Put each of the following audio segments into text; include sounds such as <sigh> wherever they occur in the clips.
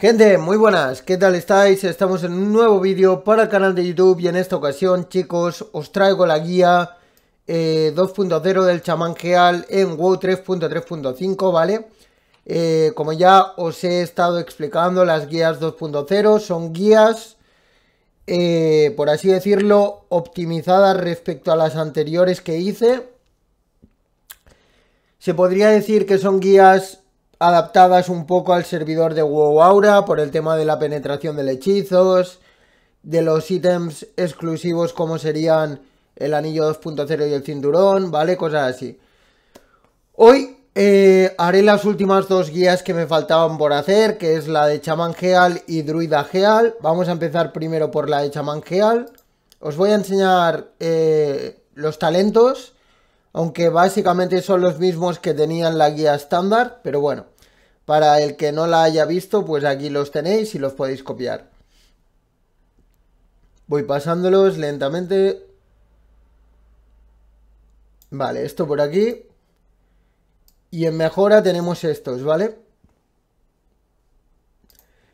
Gente, muy buenas, ¿qué tal estáis? Estamos en un nuevo vídeo para el canal de YouTube y en esta ocasión, chicos, os traigo la guía 2.0 eh, del chamán geal en WoW 3.3.5, ¿vale? Eh, como ya os he estado explicando, las guías 2.0 son guías, eh, por así decirlo, optimizadas respecto a las anteriores que hice. Se podría decir que son guías adaptadas un poco al servidor de WoW Aura por el tema de la penetración de hechizos, de los ítems exclusivos como serían el anillo 2.0 y el cinturón, ¿vale? Cosas así. Hoy eh, haré las últimas dos guías que me faltaban por hacer, que es la de chamán geal y druida geal. Vamos a empezar primero por la de chamán geal. Os voy a enseñar eh, los talentos aunque básicamente son los mismos que tenían la guía estándar, pero bueno, para el que no la haya visto, pues aquí los tenéis y los podéis copiar. Voy pasándolos lentamente. Vale, esto por aquí. Y en mejora tenemos estos, ¿vale?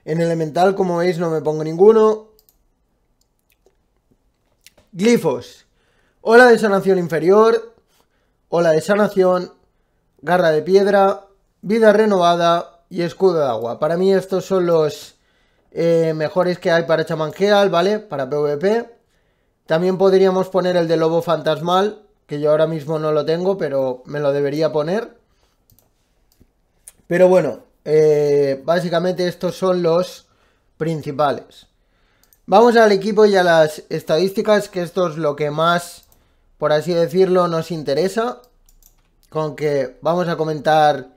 En elemental, como veis, no me pongo ninguno. Glifos. hola de sanación inferior, ola de sanación, garra de piedra, vida renovada y escudo de agua. Para mí estos son los eh, mejores que hay para Chamanjeal, ¿vale? Para PvP. También podríamos poner el de lobo fantasmal, que yo ahora mismo no lo tengo, pero me lo debería poner. Pero bueno, eh, básicamente estos son los principales. Vamos al equipo y a las estadísticas, que esto es lo que más por así decirlo, nos interesa. Con que vamos a comentar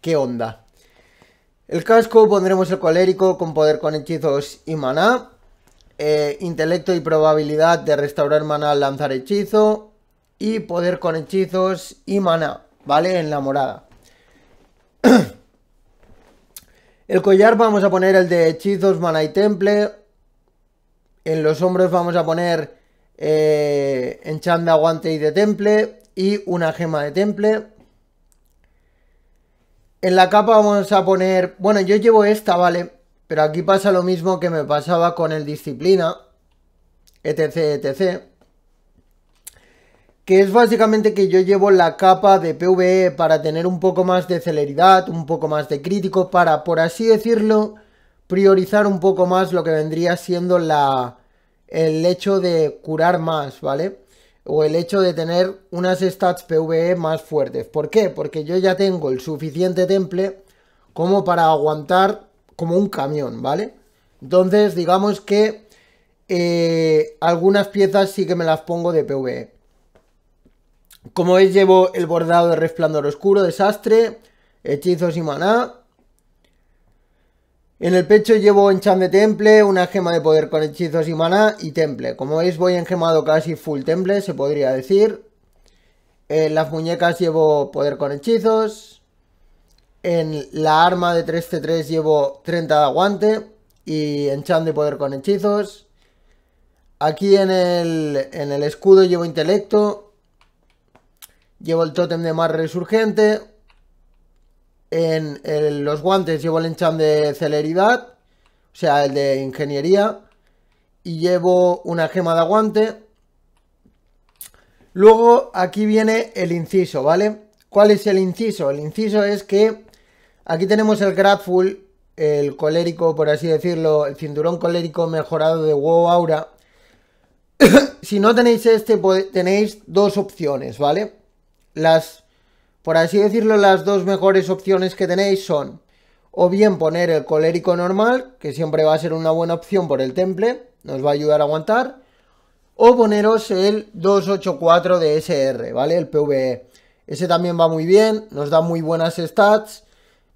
qué onda. El casco pondremos el colérico con poder con hechizos y maná. Eh, intelecto y probabilidad de restaurar maná al lanzar hechizo. Y poder con hechizos y maná, ¿vale? En la morada. <clears throat> el collar vamos a poner el de hechizos, maná y temple. En los hombros vamos a poner eh, de guante y de temple y una gema de temple. En la capa vamos a poner... Bueno, yo llevo esta, ¿vale? Pero aquí pasa lo mismo que me pasaba con el disciplina, etc, etc. Que es básicamente que yo llevo la capa de PvE para tener un poco más de celeridad, un poco más de crítico, para, por así decirlo, priorizar un poco más lo que vendría siendo la, el hecho de curar más, ¿vale? O el hecho de tener unas stats PvE más fuertes. ¿Por qué? Porque yo ya tengo el suficiente temple como para aguantar como un camión, ¿vale? Entonces, digamos que eh, algunas piezas sí que me las pongo de PvE. Como veis, llevo el bordado de resplandor oscuro, desastre, hechizos y maná, en el pecho llevo encham de temple, una gema de poder con hechizos y maná y temple. Como veis voy engemado casi full temple, se podría decir. En las muñecas llevo poder con hechizos. En la arma de 3C3 llevo 30 de aguante y encham de poder con hechizos. Aquí en el, en el escudo llevo intelecto. Llevo el tótem de mar resurgente. En los guantes llevo el enchant de celeridad, o sea, el de ingeniería. Y llevo una gema de aguante. Luego aquí viene el inciso, ¿vale? ¿Cuál es el inciso? El inciso es que aquí tenemos el grateful el colérico, por así decirlo, el cinturón colérico mejorado de WoW Aura. <coughs> si no tenéis este, pues, tenéis dos opciones, ¿vale? Las por así decirlo, las dos mejores opciones que tenéis son o bien poner el colérico normal, que siempre va a ser una buena opción por el temple, nos va a ayudar a aguantar, o poneros el 284 de SR, ¿vale? El PVE. Ese también va muy bien, nos da muy buenas stats.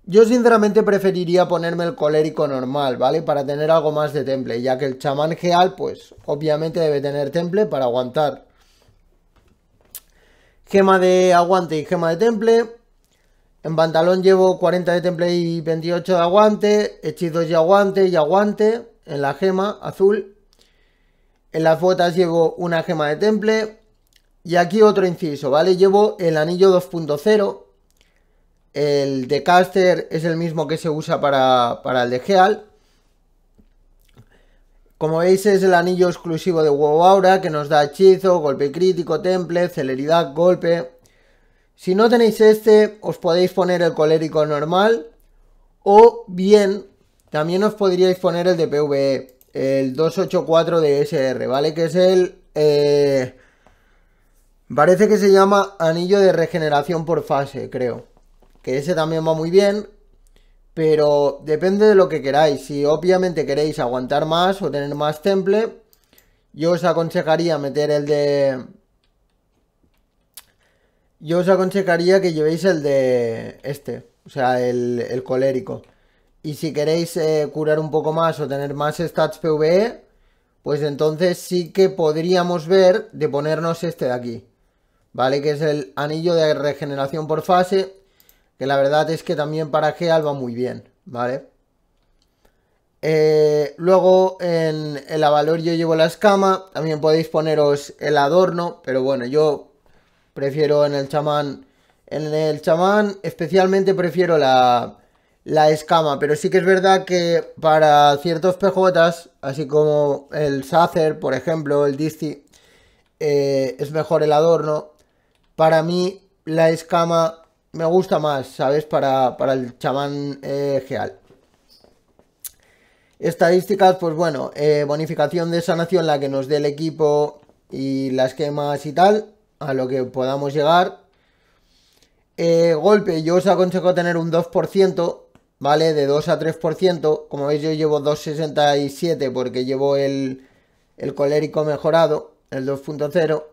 Yo sinceramente preferiría ponerme el colérico normal, ¿vale? Para tener algo más de temple, ya que el chamán geal, pues obviamente debe tener temple para aguantar. Gema de aguante y gema de temple. En pantalón llevo 40 de temple y 28 de aguante. Hechizos y aguante y aguante. En la gema azul. En las botas llevo una gema de temple. Y aquí otro inciso, ¿vale? Llevo el anillo 2.0. El de caster es el mismo que se usa para, para el de Geal. Como veis es el anillo exclusivo de WoW Aura que nos da hechizo, golpe crítico, temple, celeridad, golpe... Si no tenéis este, os podéis poner el colérico normal o bien también os podríais poner el de PvE, el 284 de SR, ¿vale? Que es el... Eh, parece que se llama anillo de regeneración por fase, creo. Que ese también va muy bien. Pero depende de lo que queráis. Si obviamente queréis aguantar más o tener más temple, yo os aconsejaría meter el de... Yo os aconsejaría que llevéis el de este, o sea, el, colérico. Y si queréis eh, curar un poco más o tener más stats PvE, pues entonces sí que podríamos ver de ponernos este de aquí. ¿Vale? Que es el anillo de regeneración por fase que la verdad es que también para Geal va muy bien, ¿vale? Eh, luego en el avalor yo llevo la escama, también podéis poneros el adorno, pero bueno, yo prefiero en el chamán, en el chamán especialmente prefiero la, escama, pero sí que es verdad que para ciertos PJs, así como el Sacer, por ejemplo, el Disti. Eh, es mejor el adorno. Para mí la escama me gusta más, ¿sabes? Para, para el chamán eh, geal. Estadísticas, pues bueno, eh, bonificación de sanación, la que nos dé el equipo y las quemas y tal, a lo que podamos llegar. Eh, golpe, yo os aconsejo tener un 2%, ¿vale? De 2 a 3%. Como veis, yo llevo 2,67 porque llevo el, el colérico mejorado, el 2.0.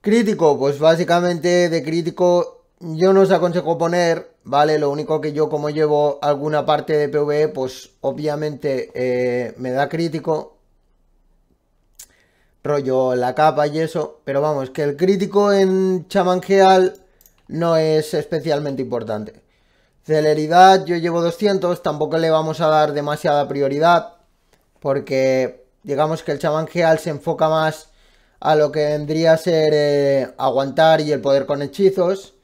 Crítico, pues básicamente de crítico yo no os aconsejo poner, ¿vale? Lo único que yo como llevo alguna parte de PvE, pues obviamente eh, me da crítico. Rollo la capa y eso. Pero vamos, que el crítico en chamangeal no es especialmente importante. Celeridad, yo llevo 200, tampoco le vamos a dar demasiada prioridad. Porque digamos que el chamangeal se enfoca más a lo que vendría a ser eh, aguantar y el poder con hechizos.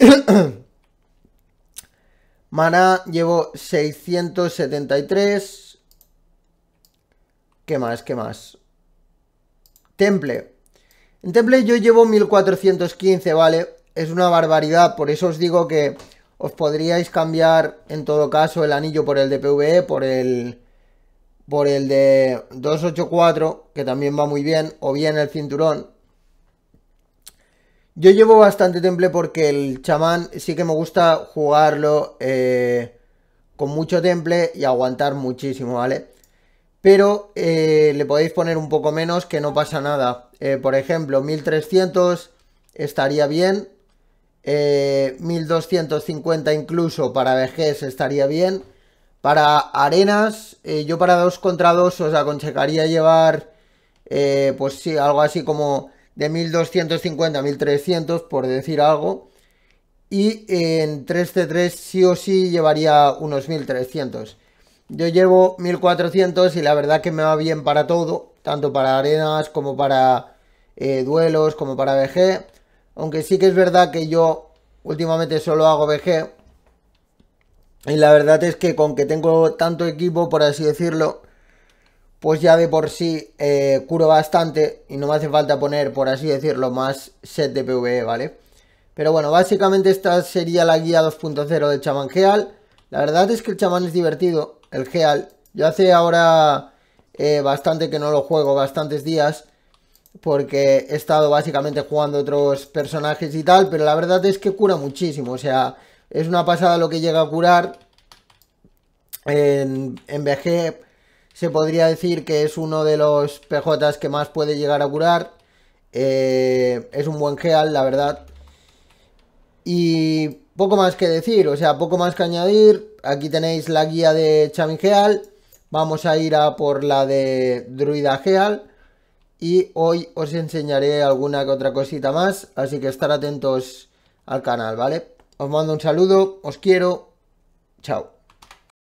<coughs> Mana llevo 673. ¿Qué más? ¿Qué más? Temple. En Temple yo llevo 1415, ¿vale? Es una barbaridad, por eso os digo que os podríais cambiar en todo caso el anillo por el de PvE, por el por el de 284, que también va muy bien, o bien el cinturón, yo llevo bastante temple porque el chamán sí que me gusta jugarlo eh, con mucho temple y aguantar muchísimo, ¿vale? Pero eh, le podéis poner un poco menos que no pasa nada. Eh, por ejemplo, 1300 estaría bien. 1250 incluso para vejez estaría bien. Para arenas, yo para 2 contra 2 os aconsejaría llevar, pues sí, algo así como de 1250 a 1300, por decir algo. Y en 3C3 sí o sí llevaría unos 1300. Yo llevo 1400 y la verdad que me va bien para todo, tanto para arenas como para eh, duelos, como para BG. Aunque sí que es verdad que yo últimamente solo hago BG. Y la verdad es que con que tengo tanto equipo, por así decirlo, pues ya de por sí eh, curo bastante y no me hace falta poner, por así decirlo, más set de PvE, ¿vale? Pero bueno, básicamente esta sería la guía 2.0 del chamán Geal. La verdad es que el chamán es divertido, el Geal. Yo hace ahora eh, bastante que no lo juego, bastantes días, porque he estado básicamente jugando otros personajes y tal, pero la verdad es que cura muchísimo, o sea, es una pasada lo que llega a curar. En, en BG se podría decir que es uno de los PJs que más puede llegar a curar. Eh, es un buen Geal, la verdad. Y poco más que decir, o sea, poco más que añadir. Aquí tenéis la guía de Chami Geal Vamos a ir a por la de Druida Geal Y hoy os enseñaré alguna que otra cosita más, así que estar atentos al canal, ¿vale? Os mando un saludo, os quiero, chao.